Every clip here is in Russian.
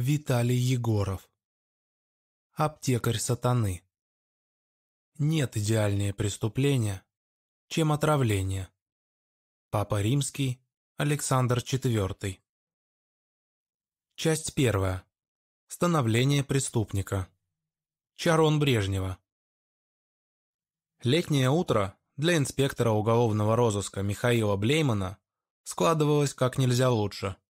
Виталий Егоров. Аптекарь сатаны. Нет идеальнее преступления, чем отравление. Папа Римский, Александр IV. Часть первая. Становление преступника. Чарон Брежнева. Летнее утро для инспектора уголовного розыска Михаила Блеймана складывалось как нельзя лучше –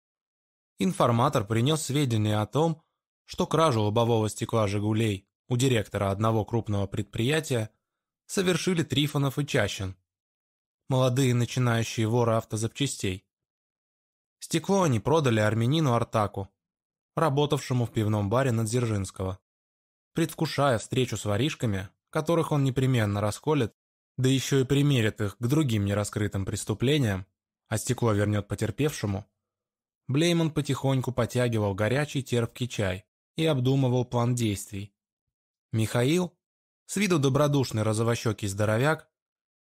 информатор принес сведения о том, что кражу лобового стекла «Жигулей» у директора одного крупного предприятия совершили Трифонов и Чащин, молодые начинающие воры автозапчастей. Стекло они продали армянину Артаку, работавшему в пивном баре Надзержинского. Предвкушая встречу с воришками, которых он непременно расколет, да еще и примерит их к другим нераскрытым преступлениям, а стекло вернет потерпевшему, Блейман потихоньку потягивал горячий терпкий чай и обдумывал план действий. Михаил, с виду добродушный розовощекий здоровяк,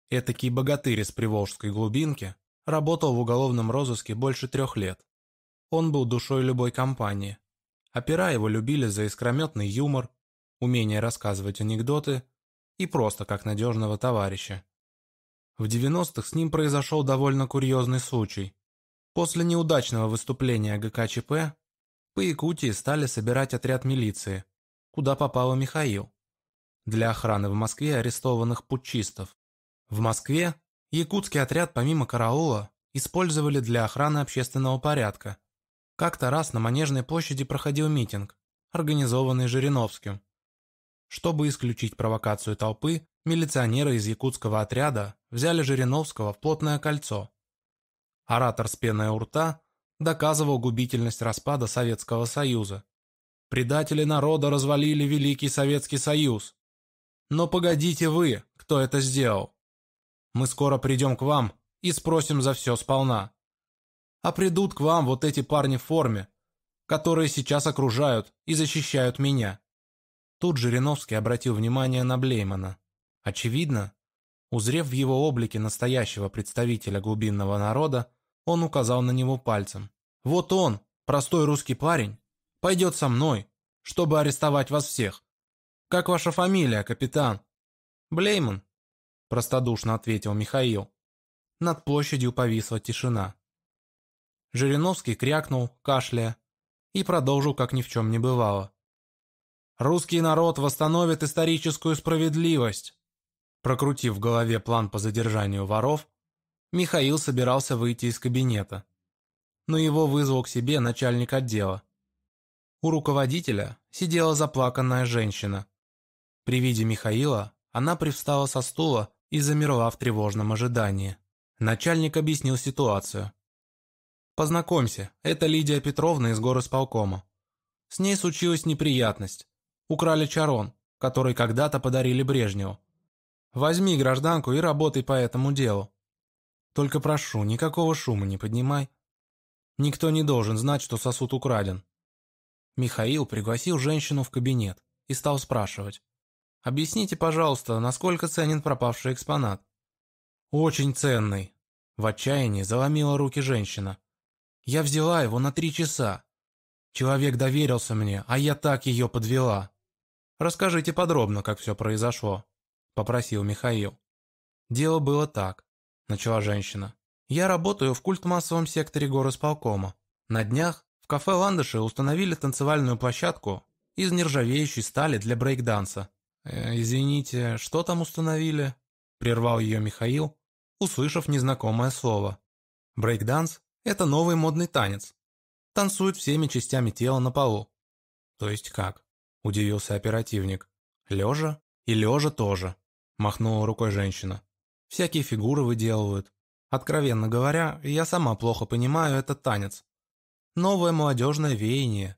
этакий богатырь из приволжской глубинки, работал в уголовном розыске больше трех лет. Он был душой любой компании. Опера его любили за искрометный юмор, умение рассказывать анекдоты и просто как надежного товарища. В 90-х с ним произошел довольно курьезный случай – После неудачного выступления ГКЧП по Якутии стали собирать отряд милиции, куда попал Михаил, для охраны в Москве арестованных путчистов. В Москве якутский отряд помимо караула использовали для охраны общественного порядка. Как-то раз на Манежной площади проходил митинг, организованный Жириновским. Чтобы исключить провокацию толпы, милиционеры из якутского отряда взяли Жириновского в плотное кольцо – Оратор с пеной у рта доказывал губительность распада Советского Союза. Предатели народа развалили Великий Советский Союз. Но погодите вы, кто это сделал. Мы скоро придем к вам и спросим за все сполна. А придут к вам вот эти парни в форме, которые сейчас окружают и защищают меня. Тут Жириновский обратил внимание на Блеймана. Очевидно, Узрев в его облике настоящего представителя глубинного народа, он указал на него пальцем. «Вот он, простой русский парень, пойдет со мной, чтобы арестовать вас всех. Как ваша фамилия, капитан?» «Блейман», – простодушно ответил Михаил. Над площадью повисла тишина. Жириновский крякнул, кашляя, и продолжил, как ни в чем не бывало. «Русский народ восстановит историческую справедливость. Прокрутив в голове план по задержанию воров, Михаил собирался выйти из кабинета. Но его вызвал к себе начальник отдела. У руководителя сидела заплаканная женщина. При виде Михаила она привстала со стула и замерла в тревожном ожидании. Начальник объяснил ситуацию. «Познакомься, это Лидия Петровна из горосполкома. С ней случилась неприятность. Украли чарон, который когда-то подарили Брежневу. Возьми гражданку и работай по этому делу. Только прошу, никакого шума не поднимай. Никто не должен знать, что сосуд украден». Михаил пригласил женщину в кабинет и стал спрашивать. «Объясните, пожалуйста, насколько ценен пропавший экспонат?» «Очень ценный», – в отчаянии заломила руки женщина. «Я взяла его на три часа. Человек доверился мне, а я так ее подвела. Расскажите подробно, как все произошло». – попросил Михаил. «Дело было так», – начала женщина. «Я работаю в культмассовом секторе горосполкома. На днях в кафе «Ландыши» установили танцевальную площадку из нержавеющей стали для брейкданса. «Э, «Извините, что там установили?» – прервал ее Михаил, услышав незнакомое слово. «Брейкданс – это новый модный танец. Танцуют всеми частями тела на полу». «То есть как?» – удивился оперативник. «Лежа и лежа тоже» махнула рукой женщина. «Всякие фигуры выделывают. Откровенно говоря, я сама плохо понимаю этот танец. Новое молодежное веяние.